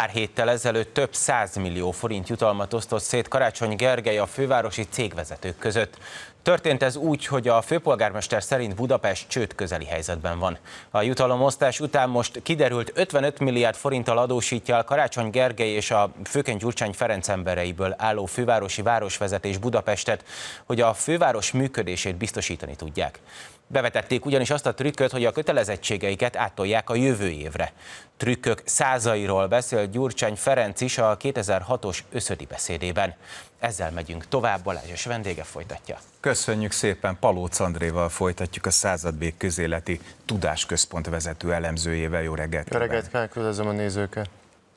Pár héttel ezelőtt több 100 millió forint jutalmat osztott szét Karácsony Gergely a fővárosi cégvezetők között. Történt ez úgy, hogy a főpolgármester szerint Budapest csőd közeli helyzetben van. A jutalomosztás után most kiderült 55 milliárd forinttal adósítja a Karácsony Gergely és a főként Gyurcsány Ferenc embereiből álló fővárosi városvezetés Budapestet, hogy a főváros működését biztosítani tudják. Bevetették ugyanis azt a trükköt, hogy a kötelezettségeiket átolják a jövő évre. Trükkök százairól beszél Gyurcsány Ferenc is a 2006-os összödi beszédében. Ezzel megyünk tovább, Balázs vendége folytatja. Köszönjük szépen, Palóc Andréval folytatjuk a századvég közéleti tudásközpont vezető elemzőjével. Jó reggelt! Jó reggelt, kell, a nézőket!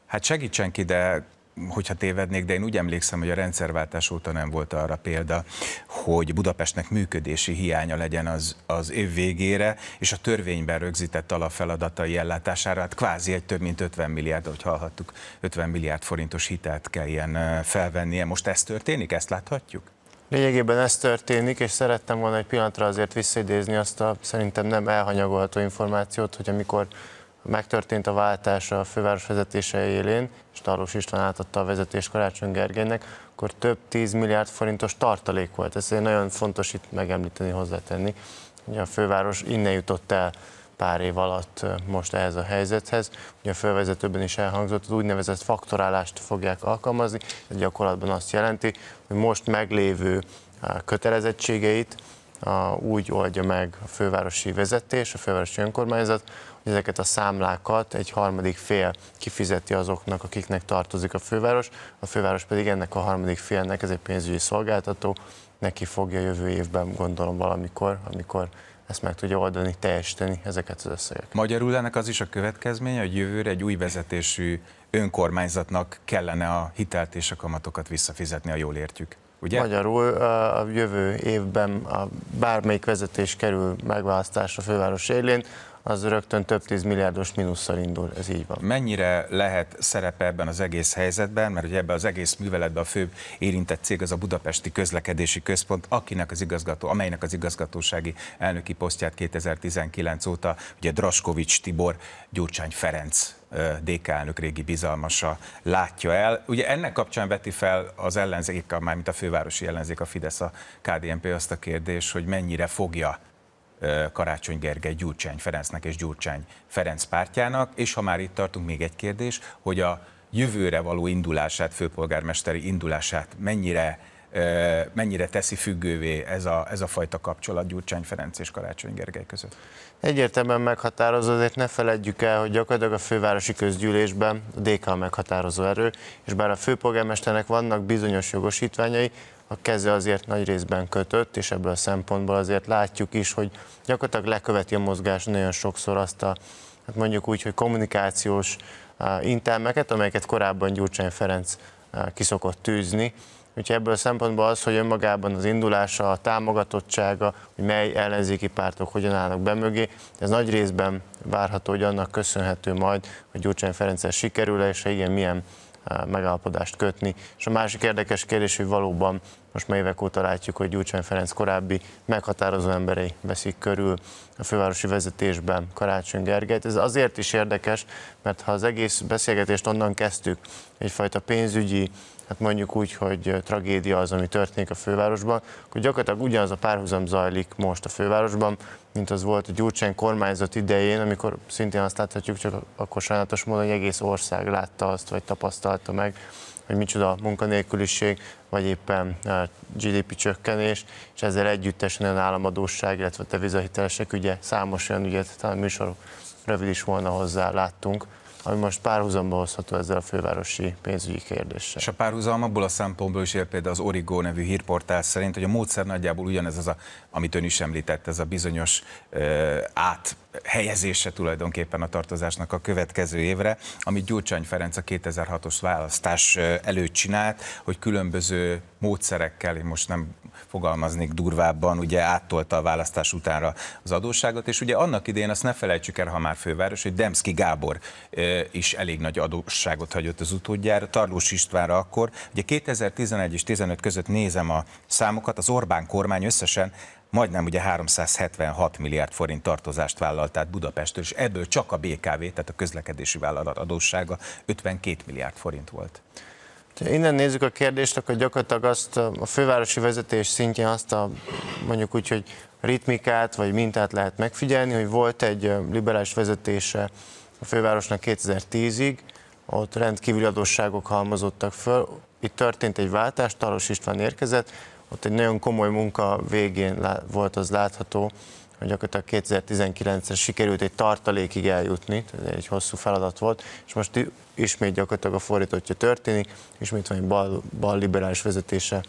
Hát segítsen ki, de hogyha tévednék, de én úgy emlékszem, hogy a rendszerváltás óta nem volt arra példa, hogy Budapestnek működési hiánya legyen az, az év végére, és a törvényben rögzített alapfeladatai ellátására, hát kvázi egy több mint 50 milliárd, ahogy hallhattuk, 50 milliárd forintos hitelt kell ilyen felvennie. Most ez történik? Ezt láthatjuk? Lényegében ez történik, és szerettem volna egy pillanatra azért visszaidézni azt a szerintem nem elhanyagolható információt, hogy amikor megtörtént a váltás a főváros vezetése élén, és Tarlós István átadta a vezetés Karácsony Gergelynek, akkor több 10 milliárd forintos tartalék volt. Ez nagyon fontos itt megemlíteni, hozzátenni. Ugye a főváros innen jutott el pár év alatt most ehhez a helyzethez. Ugye a fővezetőben is elhangzott, az úgynevezett faktorálást fogják alkalmazni, ez gyakorlatban azt jelenti, hogy most meglévő kötelezettségeit úgy oldja meg a fővárosi vezetés, a fővárosi önkormányzat, hogy ezeket a számlákat egy harmadik fél kifizeti azoknak, akiknek tartozik a főváros, a főváros pedig ennek a harmadik félnek, ez egy pénzügyi szolgáltató, neki fogja jövő évben, gondolom valamikor, amikor ezt meg tudja oldani, teljesíteni ezeket az összegeket. Magyarul ennek az is a következménye, hogy jövőre egy új vezetésű önkormányzatnak kellene a hitelt és a kamatokat visszafizetni, ha jól értjük. Ugye? Magyarul a jövő évben a bármelyik vezetés kerül megválasztásra a főváros élén, az rögtön több tíz milliárdos mínusszal indul, ez így van. Mennyire lehet szerepe ebben az egész helyzetben, mert ugye ebben az egész műveletben a fő érintett cég az a Budapesti Közlekedési Központ, akinek az igazgató, amelynek az igazgatósági elnöki posztját 2019 óta ugye Draskovics Tibor Gyurcsány Ferenc DK elnök régi bizalmasa látja el. Ugye ennek kapcsán veti fel az ellenzék, mármint a fővárosi ellenzék, a Fidesz, a KDNP azt a kérdés, hogy mennyire fogja Karácsony Gergely Gyurcsány Ferencnek és Gyurcsány Ferenc pártjának, és ha már itt tartunk, még egy kérdés, hogy a jövőre való indulását, főpolgármesteri indulását mennyire mennyire teszi függővé ez a, ez a fajta kapcsolat Gyurcsány Ferenc és Karácsony Gergely között? Egyértelműen meghatározó, azért ne feledjük el, hogy gyakorlatilag a fővárosi közgyűlésben a DK a meghatározó erő, és bár a főpolgármesternek vannak bizonyos jogosítványai, a keze azért nagy részben kötött, és ebből a szempontból azért látjuk is, hogy gyakorlatilag leköveti a mozgás nagyon sokszor azt a, hát mondjuk úgy, hogy kommunikációs intelmeket, amelyeket korábban Gyurcsány Ferenc kiszokott tűzni, Úgyhogy ebből a szempontból az, hogy önmagában az indulása, a támogatottsága, hogy mely ellenzéki pártok hogyan állnak be mögé, ez nagy részben várható, hogy annak köszönhető majd, hogy Gyurcsány Ferenc sikerül és ha igen, milyen megállapodást kötni. És a másik érdekes kérdés, hogy valóban most már évek óta látjuk, hogy Gyurcsány Ferenc korábbi meghatározó emberei veszik körül a fővárosi vezetésben Karácsony Gergelyt. Ez azért is érdekes, mert ha az egész beszélgetést onnan kezdtük, egyfajta pénzügyi hát mondjuk úgy, hogy tragédia az, ami történik a fővárosban, akkor gyakorlatilag ugyanaz a párhuzam zajlik most a fővárosban, mint az volt a Gyurcsány kormányzat idején, amikor szintén azt láthatjuk, csak akkor sajnálatos módon, hogy egész ország látta azt, vagy tapasztalta meg, hogy micsoda munkanélküliség, vagy éppen GDP csökkenés, és ezzel együttesen olyan államadóság, illetve devizahitelesek ügye, számos olyan ügyet, talán műsorok rövid is volna hozzá láttunk, ami most párhuzamba hozható ezzel a fővárosi pénzügyi kérdéssel. És a párhuzam abból a szempontból is ér például az Origo nevű hírportál szerint, hogy a módszer nagyjából ugyanez az, a, amit ön is említett, ez a bizonyos ö, át helyezése tulajdonképpen a tartozásnak a következő évre, amit Gyurcsány Ferenc a 2006-os választás előtt csinált, hogy különböző módszerekkel, én most nem fogalmaznék durvábban, ugye áttolta a választás utánra az adósságot, és ugye annak idén azt ne felejtsük el, ha már főváros, hogy Demszki Gábor is elég nagy adósságot hagyott az utódjára, Tarlós Istvánra akkor, ugye 2011 és 15 között nézem a számokat, az Orbán kormány összesen majdnem ugye 376 milliárd forint tartozást vállalt át Budapestről, és ebből csak a BKV, tehát a közlekedési vállalat adóssága 52 milliárd forint volt. Ha innen nézzük a kérdést, akkor gyakorlatilag azt a fővárosi vezetés szintjén azt a mondjuk úgy, hogy ritmikát vagy mintát lehet megfigyelni, hogy volt egy liberális vezetése a fővárosnak 2010-ig, ott rendkívül adósságok halmozottak föl, itt történt egy váltás, Taros István érkezett, ott egy nagyon komoly munka végén volt az látható, hogy gyakorlatilag 2019-re sikerült egy tartalékig eljutni, ez egy hosszú feladat volt, és most ismét gyakorlatilag a fordítottja történik, ismét van egy bal, bal liberális vezetése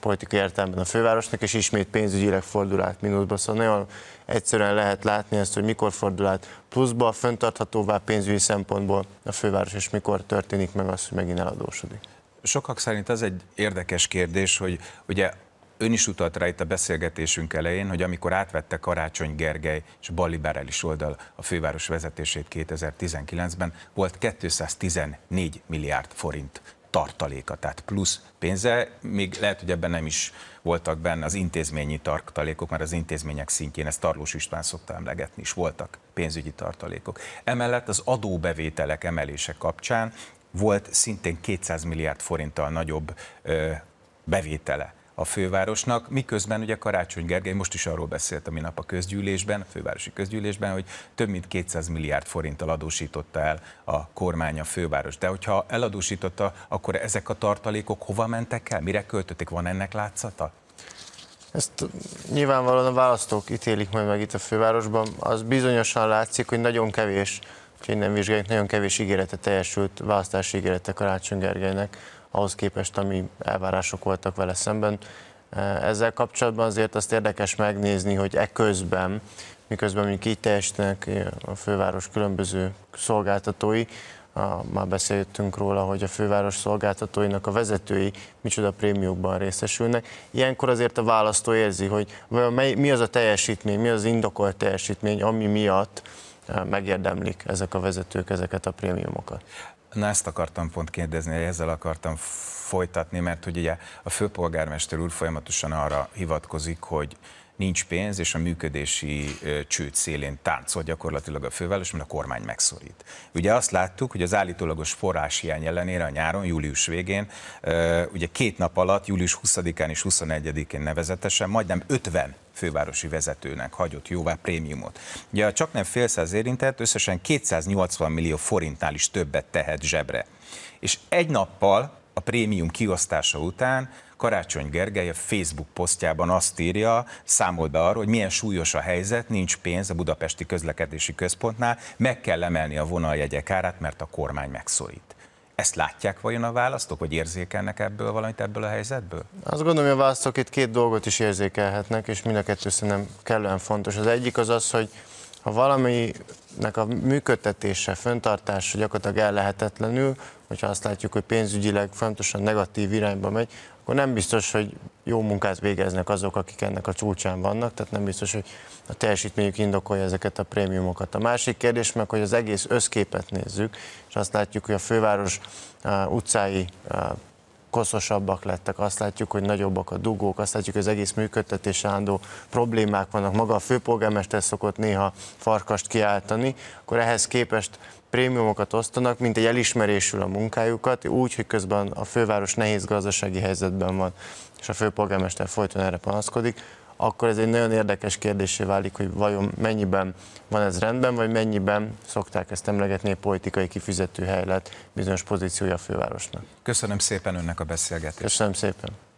politikai értelemben a fővárosnak, és ismét pénzügyileg fordul át mínuszba. Szóval nagyon egyszerűen lehet látni ezt, hogy mikor fordul át pluszba, föntarthatóvá pénzügyi szempontból a főváros, és mikor történik meg az, hogy megint eladósodik. Sokak szerint ez egy érdekes kérdés, hogy ugye Ön is utalt rá itt a beszélgetésünk elején, hogy amikor átvette Karácsony Gergely és balliberális oldal a főváros vezetését 2019-ben, volt 214 milliárd forint tartaléka, tehát plusz pénze, még lehet, hogy ebben nem is voltak benne az intézményi tartalékok, mert az intézmények szintjén, ezt Tarlós István szokta emlegetni, is voltak pénzügyi tartalékok. Emellett az adóbevételek emelése kapcsán volt szintén 200 milliárd forinttal nagyobb ö, bevétele a fővárosnak, miközben ugye Karácsony Gergely most is arról beszélt a minap a közgyűlésben, a fővárosi közgyűlésben, hogy több mint 200 milliárd forinttal adósította el a kormány a főváros. De hogyha eladósította, akkor ezek a tartalékok hova mentek el, mire költötték, van ennek látszata? Ezt nyilvánvalóan a választók ítélik majd meg itt a fővárosban. Az bizonyosan látszik, hogy nagyon kevés, hogy nem vizsgáljuk, nagyon kevés ígérete teljesült választási ígérete Karácsony Gergelynek ahhoz képest, ami elvárások voltak vele szemben. E, ezzel kapcsolatban azért azt érdekes megnézni, hogy e közben, miközben mondjuk így teljesítenek e, a főváros különböző szolgáltatói, a, már beszéltünk róla, hogy a főváros szolgáltatóinak a vezetői micsoda prémiókban részesülnek. Ilyenkor azért a választó érzi, hogy mely, mi az a teljesítmény, mi az indokolt teljesítmény, ami miatt e, megérdemlik ezek a vezetők ezeket a prémiumokat. Na ezt akartam pont kérdezni, ezzel akartam folytatni, mert hogy ugye a főpolgármester úr folyamatosan arra hivatkozik, hogy nincs pénz, és a működési csőd szélén táncol gyakorlatilag a főváros, mert a kormány megszorít. Ugye azt láttuk, hogy az állítólagos hiány ellenére a nyáron, július végén, ugye két nap alatt, július 20-án és 21-én nevezetesen majdnem 50 fővárosi vezetőnek hagyott jóvá prémiumot. Ugye a csak nem félszáz érintett összesen 280 millió forintnál is többet tehet zsebre. És egy nappal a prémium kiosztása után Karácsony Gergely a Facebook posztjában azt írja, számol be arról, hogy milyen súlyos a helyzet, nincs pénz a budapesti közlekedési központnál, meg kell emelni a vonaljegyek árát, mert a kormány megszólít. Ezt látják vajon a választók, vagy érzékelnek ebből valamit ebből a helyzetből? Azt gondolom, hogy a választók itt két dolgot is érzékelhetnek, és mind a kettő szerintem kellően fontos. Az egyik az az, hogy ha valaminek a működtetése, föntartása gyakorlatilag lehetetlenül, hogyha azt látjuk, hogy pénzügyileg fontosan negatív irányba megy, akkor nem biztos, hogy jó munkát végeznek azok, akik ennek a csúcsán vannak, tehát nem biztos, hogy a teljesítményük indokolja ezeket a prémiumokat. A másik kérdés meg, hogy az egész összképet nézzük, és azt látjuk, hogy a főváros utcái koszosabbak lettek, azt látjuk, hogy nagyobbak a dugók, azt látjuk, hogy az egész működtetés állandó problémák vannak. Maga a főpolgármester szokott néha farkast kiáltani, akkor ehhez képest prémiumokat osztanak, mint egy elismerésül a munkájukat, úgy, hogy közben a főváros nehéz gazdasági helyzetben van, és a főpolgármester folyton erre panaszkodik, akkor ez egy nagyon érdekes kérdésé válik, hogy vajon mennyiben van ez rendben, vagy mennyiben szokták ezt emlegetni a politikai kifizető helylet bizonyos pozíciója a fővárosnak. Köszönöm szépen önnek a beszélgetést. Köszönöm szépen.